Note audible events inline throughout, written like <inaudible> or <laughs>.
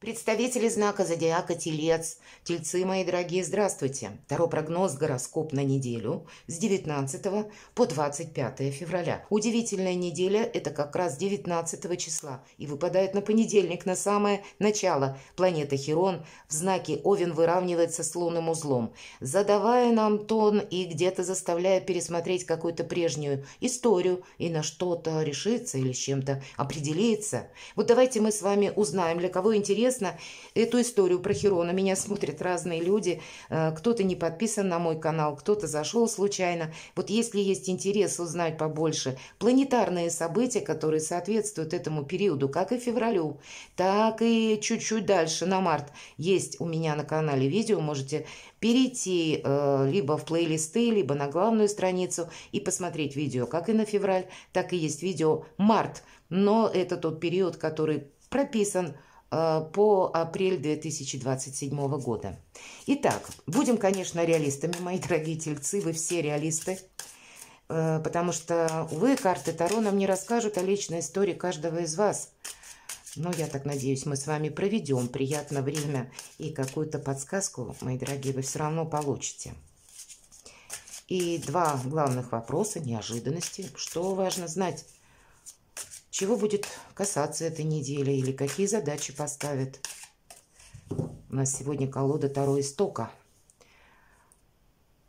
Представители знака зодиака Телец. Тельцы, мои дорогие, здравствуйте. Таро прогноз гороскоп на неделю с 19 по 25 февраля. Удивительная неделя – это как раз 19 числа и выпадает на понедельник, на самое начало. Планета Херон в знаке Овен выравнивается с лунным узлом, задавая нам тон и где-то заставляя пересмотреть какую-то прежнюю историю и на что-то решиться или с чем-то определиться. Вот давайте мы с вами узнаем, для кого интересно интересно эту историю про Херона. Меня смотрят разные люди. Э, кто-то не подписан на мой канал, кто-то зашел случайно. Вот если есть интерес узнать побольше планетарные события, которые соответствуют этому периоду, как и февралю, так и чуть-чуть дальше, на март, есть у меня на канале видео, можете перейти э, либо в плейлисты, либо на главную страницу и посмотреть видео, как и на февраль, так и есть видео март. Но это тот период, который прописан Э, по апрель 2027 года. Итак, будем, конечно, реалистами, мои <laughs> дорогие тельцы, вы все реалисты, э, потому что, увы, карты Таро нам не расскажут о личной истории каждого из вас. Но я так надеюсь, мы с вами проведем приятное время и какую-то подсказку, мои дорогие, вы все равно получите. И два главных вопроса, неожиданности. Что важно знать? чего будет касаться эта неделя или какие задачи поставят. У нас сегодня колода Таро Истока.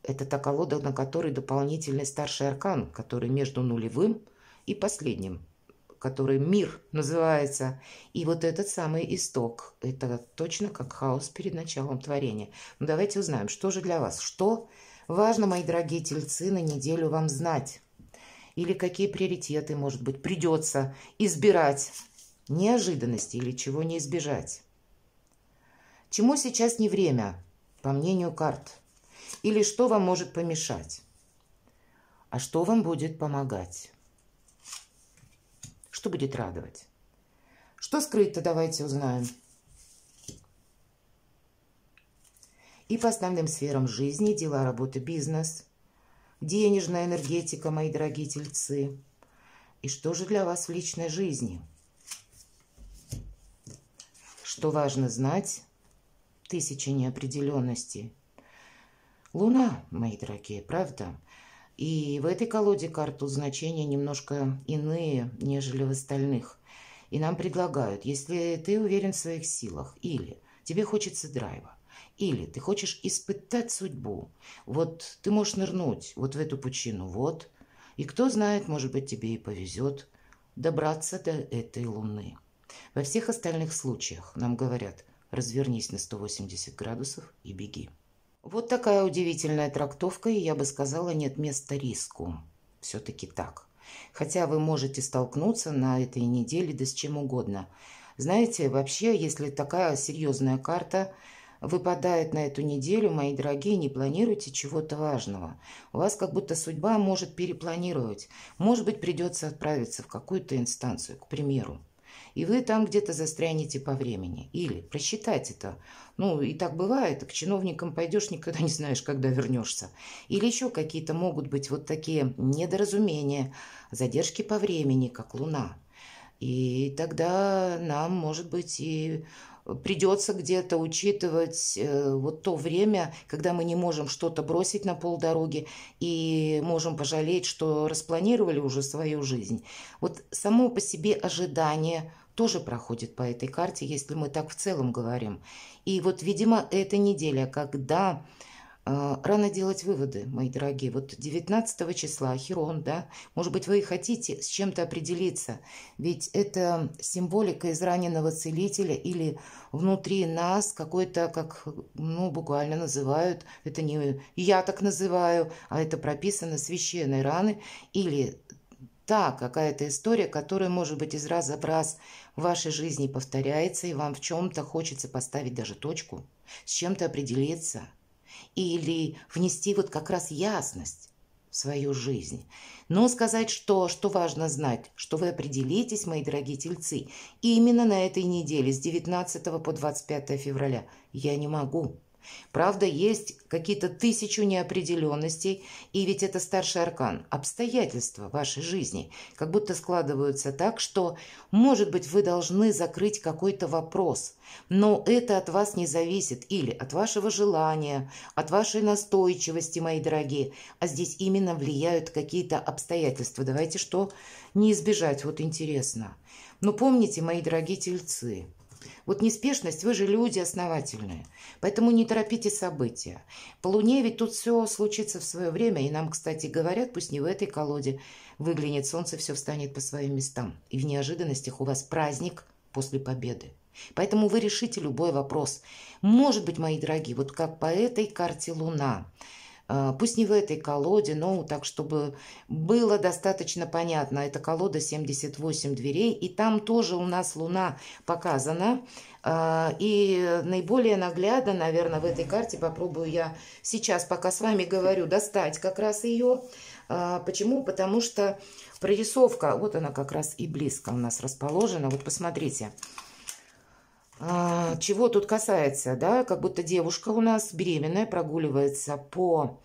Это та колода, на которой дополнительный старший аркан, который между нулевым и последним, который мир называется. И вот этот самый исток, это точно как хаос перед началом творения. Но ну, давайте узнаем, что же для вас, что важно, мои дорогие тельцы, на неделю вам знать или какие приоритеты, может быть, придется избирать неожиданности или чего не избежать. Чему сейчас не время, по мнению карт, или что вам может помешать, а что вам будет помогать, что будет радовать. Что скрыто, давайте узнаем. И по основным сферам жизни, дела, работы, бизнес – денежная энергетика, мои дорогие тельцы. И что же для вас в личной жизни? Что важно знать? Тысячи неопределенностей. Луна, мои дорогие, правда? И в этой колоде карту значения немножко иные, нежели в остальных. И нам предлагают, если ты уверен в своих силах или тебе хочется драйва, или ты хочешь испытать судьбу. Вот ты можешь нырнуть вот в эту пучину, вот. И кто знает, может быть, тебе и повезет добраться до этой луны. Во всех остальных случаях нам говорят «развернись на 180 градусов и беги». Вот такая удивительная трактовка, и я бы сказала, нет места риску. Все-таки так. Хотя вы можете столкнуться на этой неделе да с чем угодно. Знаете, вообще, если такая серьезная карта – выпадает на эту неделю, мои дорогие, не планируйте чего-то важного. У вас как будто судьба может перепланировать. Может быть, придется отправиться в какую-то инстанцию, к примеру. И вы там где-то застрянете по времени. Или просчитать это. Ну, и так бывает. К чиновникам пойдешь, никогда не знаешь, когда вернешься. Или еще какие-то могут быть вот такие недоразумения, задержки по времени, как луна. И тогда нам, может быть, и придется где-то учитывать э, вот то время, когда мы не можем что-то бросить на полдороги и можем пожалеть, что распланировали уже свою жизнь. Вот само по себе ожидание тоже проходит по этой карте, если мы так в целом говорим. И вот, видимо, эта неделя, когда а, рано делать выводы, мои дорогие. Вот 19 числа, Херон, да, может быть, вы хотите с чем-то определиться, ведь это символика израненного целителя или внутри нас какой-то, как, ну, буквально называют, это не я так называю, а это прописано священной раны или та какая-то история, которая, может быть, из раза в раз в вашей жизни повторяется, и вам в чем-то хочется поставить даже точку, с чем-то определиться – или внести вот как раз ясность в свою жизнь. Но сказать, что, что важно знать, что вы определитесь, мои дорогие тельцы, именно на этой неделе с 19 по 25 февраля я не могу. Правда, есть какие-то тысячу неопределенностей, и ведь это старший аркан. Обстоятельства вашей жизни как будто складываются так, что, может быть, вы должны закрыть какой-то вопрос, но это от вас не зависит или от вашего желания, от вашей настойчивости, мои дорогие, а здесь именно влияют какие-то обстоятельства. Давайте что не избежать, вот интересно. Но ну, помните, мои дорогие тельцы – вот неспешность, вы же люди основательные. Поэтому не торопите события. По Луне ведь тут все случится в свое время. И нам, кстати, говорят, пусть не в этой колоде выглянет солнце, все встанет по своим местам. И в неожиданностях у вас праздник после победы. Поэтому вы решите любой вопрос. Может быть, мои дорогие, вот как по этой карте Луна – а, пусть не в этой колоде, но так, чтобы было достаточно понятно. Это колода 78 дверей, и там тоже у нас луна показана. А, и наиболее наглядно, наверное, в этой карте попробую я сейчас, пока с вами говорю, достать как раз ее. А, почему? Потому что прорисовка, вот она как раз и близко у нас расположена. Вот посмотрите. Посмотрите а, чего тут касается, да, как будто девушка у нас беременная прогуливается по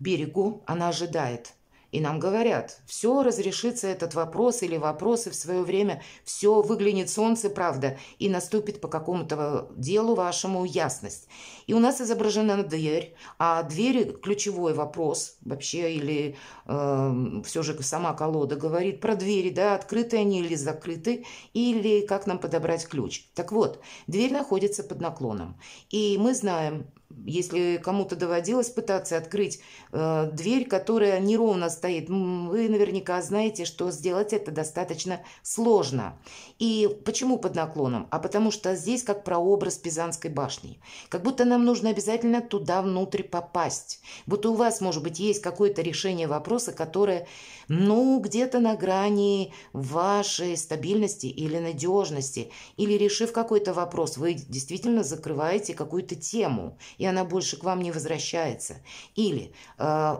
берегу, она ожидает и нам говорят, все разрешится этот вопрос или вопросы в свое время, все выглянет солнце, правда, и наступит по какому-то делу вашему ясность. И у нас изображена дверь, а двери ключевой вопрос вообще, или э, эм, все же сама колода говорит про двери, да, открытые они или закрыты, или как нам подобрать ключ. Так вот, дверь находится под наклоном, и мы знаем, если кому-то доводилось пытаться открыть э, дверь, которая неровно стоит, вы наверняка знаете, что сделать это достаточно сложно. И почему под наклоном? А потому что здесь как прообраз Пизанской башни. Как будто нам нужно обязательно туда внутрь попасть. Будто у вас, может быть, есть какое-то решение вопроса, которое, ну, где-то на грани вашей стабильности или надежности. Или решив какой-то вопрос, вы действительно закрываете какую-то тему и она больше к вам не возвращается. Или э,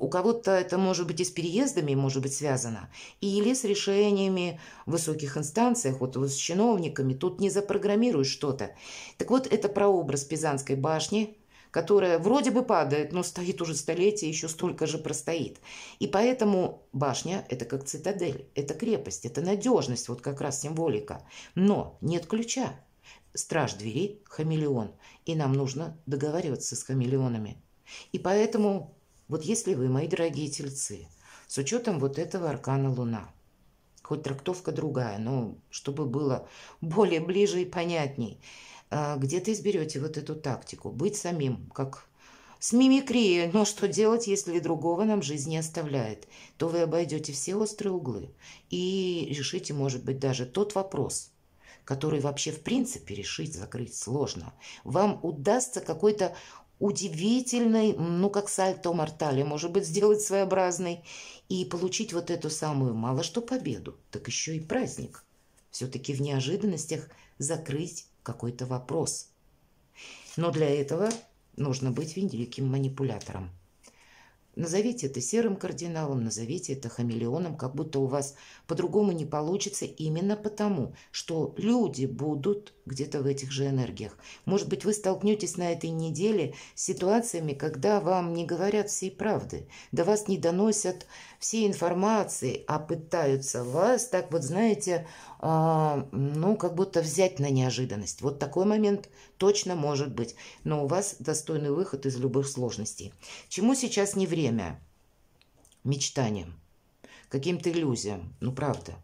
у кого-то это может быть и с переездами может быть связано, или с решениями в высоких инстанциях, вот с чиновниками, тут не запрограммируешь что-то. Так вот, это прообраз Пизанской башни, которая вроде бы падает, но стоит уже столетие, еще столько же простоит. И поэтому башня – это как цитадель, это крепость, это надежность, вот как раз символика. Но нет ключа страж двери – хамелеон, и нам нужно договариваться с хамелеонами. И поэтому, вот если вы, мои дорогие тельцы, с учетом вот этого аркана Луна, хоть трактовка другая, но чтобы было более ближе и понятней, а где-то изберете вот эту тактику – быть самим, как с мимикрией, но что делать, если другого нам жизнь не оставляет? То вы обойдете все острые углы и решите, может быть, даже тот вопрос – который вообще в принципе решить, закрыть сложно, вам удастся какой-то удивительный, ну, как сальто мортале, может быть, сделать своеобразный и получить вот эту самую мало что победу, так еще и праздник. Все-таки в неожиданностях закрыть какой-то вопрос. Но для этого нужно быть великим манипулятором. Назовите это серым кардиналом, назовите это хамелеоном, как будто у вас по-другому не получится именно потому, что люди будут где-то в этих же энергиях. Может быть, вы столкнетесь на этой неделе с ситуациями, когда вам не говорят всей правды, до вас не доносят всей информации, а пытаются вас, так вот, знаете, а, ну, как будто взять на неожиданность. Вот такой момент точно может быть. Но у вас достойный выход из любых сложностей. Чему сейчас не время? Мечтаниям, каким-то иллюзиям. Ну, правда.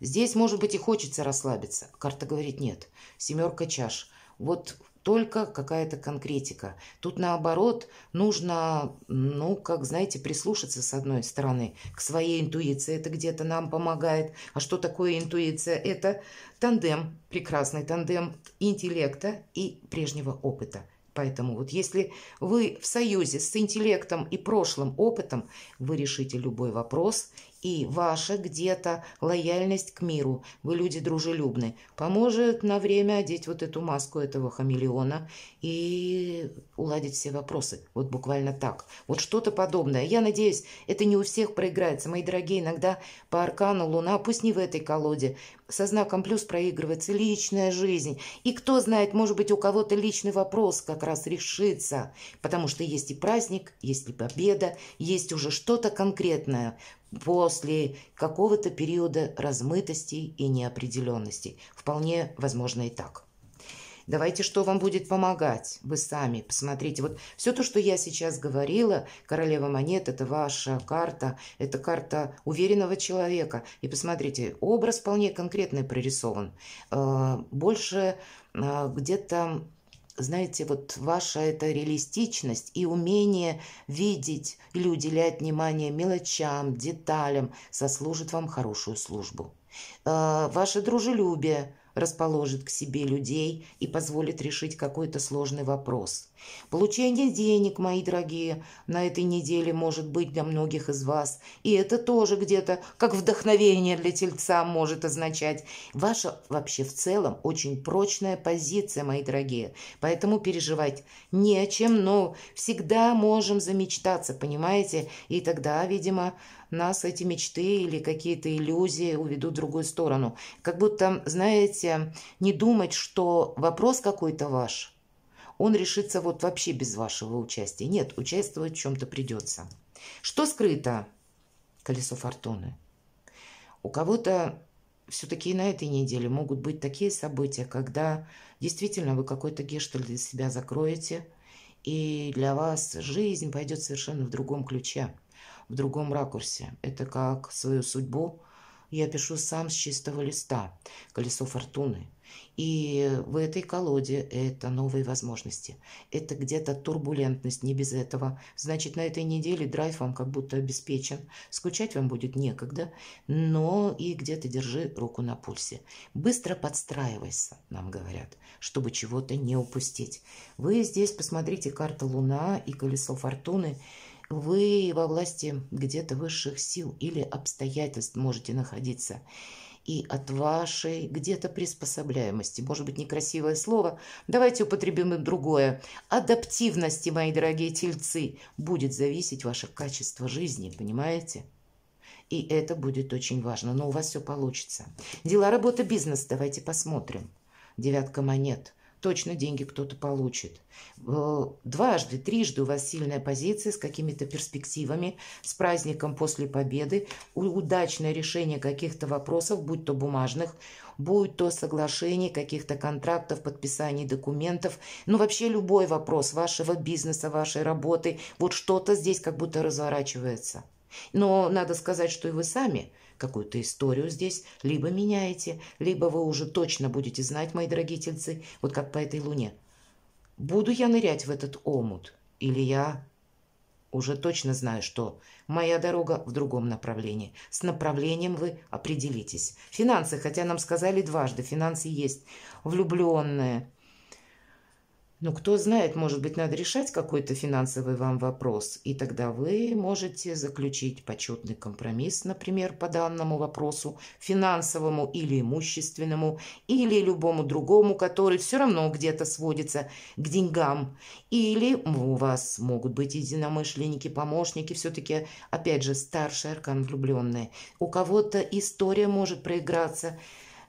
Здесь, может быть, и хочется расслабиться. Карта говорит нет. Семерка чаш. Вот только какая-то конкретика. Тут наоборот нужно, ну, как, знаете, прислушаться с одной стороны к своей интуиции. Это где-то нам помогает. А что такое интуиция? Это тандем, прекрасный тандем интеллекта и прежнего опыта. Поэтому вот если вы в союзе с интеллектом и прошлым опытом, вы решите любой вопрос и ваша где-то лояльность к миру, вы люди дружелюбны, поможет на время одеть вот эту маску этого хамелеона и уладить все вопросы. Вот буквально так. Вот что-то подобное. Я надеюсь, это не у всех проиграется. Мои дорогие, иногда по аркану Луна, пусть не в этой колоде, со знаком плюс проигрывается личная жизнь. И кто знает, может быть, у кого-то личный вопрос как раз решится, потому что есть и праздник, есть и победа, есть уже что-то конкретное после какого-то периода размытости и неопределенности. Вполне возможно и так. Давайте, что вам будет помогать? Вы сами посмотрите. Вот все то, что я сейчас говорила, королева монет, это ваша карта, это карта уверенного человека. И посмотрите, образ вполне конкретный прорисован. Э, больше э, где-то знаете, вот ваша эта реалистичность и умение видеть или уделять внимание мелочам, деталям сослужит вам хорошую службу. Э, ваше дружелюбие расположит к себе людей и позволит решить какой-то сложный вопрос – Получение денег, мои дорогие, на этой неделе может быть для многих из вас. И это тоже где-то как вдохновение для тельца может означать. Ваша вообще в целом очень прочная позиция, мои дорогие. Поэтому переживать не о чем, но всегда можем замечтаться, понимаете? И тогда, видимо, нас эти мечты или какие-то иллюзии уведут в другую сторону. Как будто, знаете, не думать, что вопрос какой-то ваш – он решится вот вообще без вашего участия. Нет, участвовать в чем-то придется. Что скрыто? Колесо фортуны. У кого-то все-таки и на этой неделе могут быть такие события, когда действительно вы какой-то гешталь для себя закроете, и для вас жизнь пойдет совершенно в другом ключе, в другом ракурсе. Это как свою судьбу я пишу сам с чистого листа. Колесо фортуны – и в этой колоде это новые возможности. Это где-то турбулентность, не без этого. Значит, на этой неделе драйв вам как будто обеспечен. Скучать вам будет некогда, но и где-то держи руку на пульсе. Быстро подстраивайся, нам говорят, чтобы чего-то не упустить. Вы здесь посмотрите карта Луна и колесо Фортуны. Вы во власти где-то высших сил или обстоятельств можете находиться и от вашей где-то приспособляемости. Может быть, некрасивое слово. Давайте употребим и другое. Адаптивности, мои дорогие тельцы, будет зависеть ваше качество жизни, понимаете? И это будет очень важно, но у вас все получится. Дела работа бизнес, давайте посмотрим. Девятка монет – точно деньги кто-то получит. Э, дважды, трижды у вас сильная позиция с какими-то перспективами, с праздником после победы, удачное решение каких-то вопросов, будь то бумажных, будь то соглашений, каких-то контрактов, подписаний документов, ну вообще любой вопрос вашего бизнеса, вашей работы, вот что-то здесь как будто разворачивается. Но надо сказать, что и вы сами – какую-то историю здесь, либо меняете, либо вы уже точно будете знать, мои дорогие тельцы, вот как по этой луне. Буду я нырять в этот омут, или я уже точно знаю, что моя дорога в другом направлении. С направлением вы определитесь. Финансы, хотя нам сказали дважды, финансы есть. Влюбленные, ну, кто знает, может быть, надо решать какой-то финансовый вам вопрос, и тогда вы можете заключить почетный компромисс, например, по данному вопросу, финансовому или имущественному, или любому другому, который все равно где-то сводится к деньгам. Или у вас могут быть единомышленники, помощники, все-таки, опять же, старший аркан влюбленные. У кого-то история может проиграться,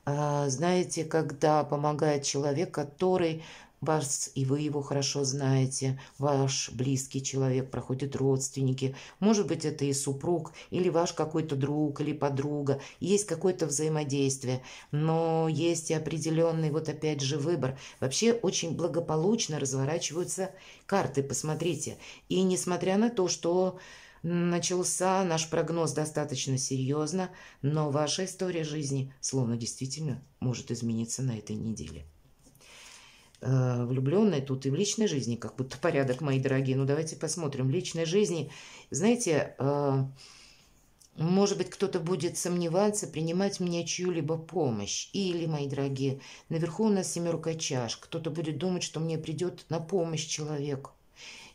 а, знаете, когда помогает человек, который вас и вы его хорошо знаете, ваш близкий человек, проходят родственники, может быть, это и супруг, или ваш какой-то друг, или подруга, есть какое-то взаимодействие, но есть и определенный, вот опять же, выбор. Вообще очень благополучно разворачиваются карты, посмотрите. И несмотря на то, что начался наш прогноз достаточно серьезно, но ваша история жизни словно действительно может измениться на этой неделе. Э, влюбленной, тут и в личной жизни как будто порядок, мои дорогие. Ну, давайте посмотрим. В личной жизни, знаете, э, может быть, кто-то будет сомневаться, принимать мне чью-либо помощь. Или, мои дорогие, наверху у нас семерка чаш. Кто-то будет думать, что мне придет на помощь человек.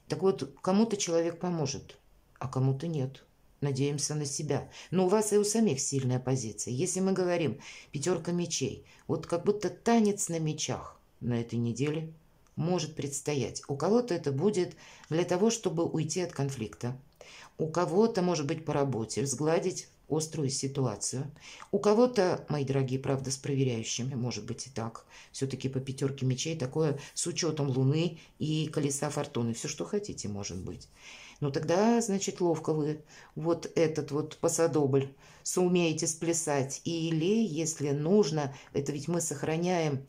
Так вот, кому-то человек поможет, а кому-то нет. Надеемся на себя. Но у вас и у самих сильная позиция. Если мы говорим «пятерка мечей», вот как будто танец на мечах – на этой неделе может предстоять. У кого-то это будет для того, чтобы уйти от конфликта. У кого-то, может быть, по работе, сгладить острую ситуацию. У кого-то, мои дорогие, правда, с проверяющими, может быть и так, все-таки по пятерке мечей, такое с учетом Луны и колеса фортуны, все, что хотите, может быть. Но ну, тогда, значит, ловко вы вот этот вот посадобль сумеете сплясать. Или, если нужно, это ведь мы сохраняем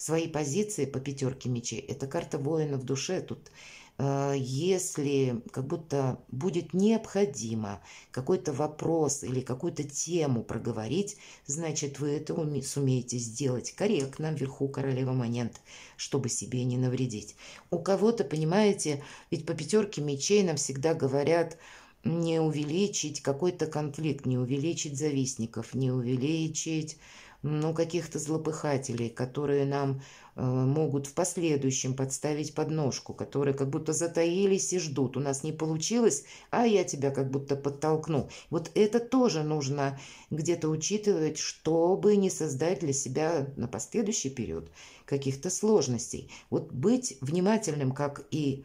свои позиции по пятерке мечей. Это карта воина в душе. Тут э, если как будто будет необходимо какой-то вопрос или какую-то тему проговорить, значит, вы это уме- сумеете сделать корректно вверху королева монет, чтобы себе не навредить. У кого-то, понимаете, ведь по пятерке мечей нам всегда говорят не увеличить какой-то конфликт, не увеличить завистников, не увеличить ну, каких-то злопыхателей, которые нам э, могут в последующем подставить подножку, которые как будто затаились и ждут. У нас не получилось, а я тебя как будто подтолкну. Вот это тоже нужно где-то учитывать, чтобы не создать для себя на последующий период каких-то сложностей. Вот быть внимательным, как и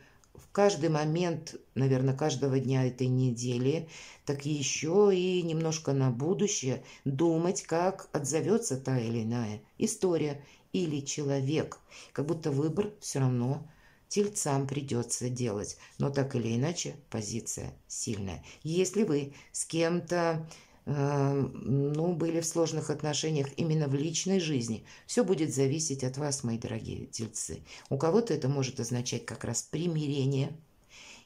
каждый момент, наверное, каждого дня этой недели, так еще и немножко на будущее думать, как отзовется та или иная история или человек. Как будто выбор все равно тельцам придется делать. Но так или иначе позиция сильная. Если вы с кем-то Эм, ну, были в сложных отношениях именно в личной жизни. Все будет зависеть от вас, мои дорогие тельцы. У кого-то это может означать как раз примирение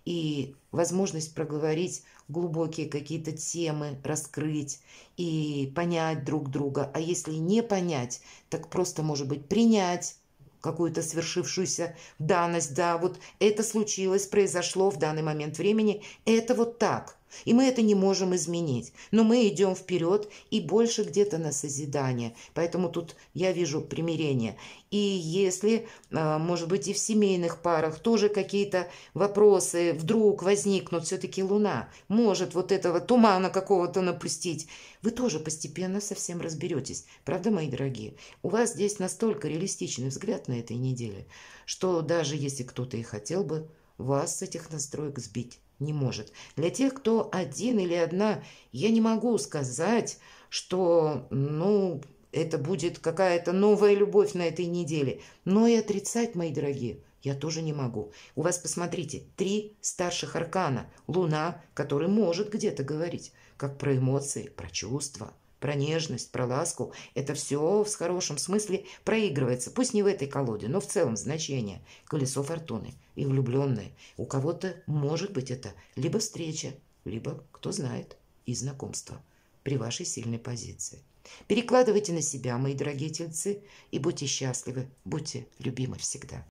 и возможность проговорить глубокие какие-то темы, раскрыть и понять друг друга. А если не понять, так просто, может быть, принять какую-то свершившуюся данность, да, вот это случилось, произошло в данный момент времени, это вот так. И мы это не можем изменить. Но мы идем вперед и больше где-то на созидание. Поэтому тут я вижу примирение. И если, а, может быть, и в семейных парах тоже какие-то вопросы вдруг возникнут, все-таки Луна может вот этого тумана какого-то напустить, вы тоже постепенно совсем разберетесь. Правда, мои дорогие? У вас здесь настолько реалистичный взгляд на этой неделе, что даже если кто-то и хотел бы вас с этих настроек сбить, не может. Для тех, кто один или одна, я не могу сказать, что, ну, это будет какая-то новая любовь на этой неделе. Но и отрицать, мои дорогие, я тоже не могу. У вас, посмотрите, три старших аркана. Луна, который может где-то говорить, как про эмоции, про чувства про нежность, про ласку. Это все в хорошем смысле проигрывается, пусть не в этой колоде, но в целом значение. Колесо фортуны и влюбленные. У кого-то может быть это либо встреча, либо, кто знает, и знакомство при вашей сильной позиции. Перекладывайте на себя, мои дорогие тельцы, и будьте счастливы, будьте любимы всегда.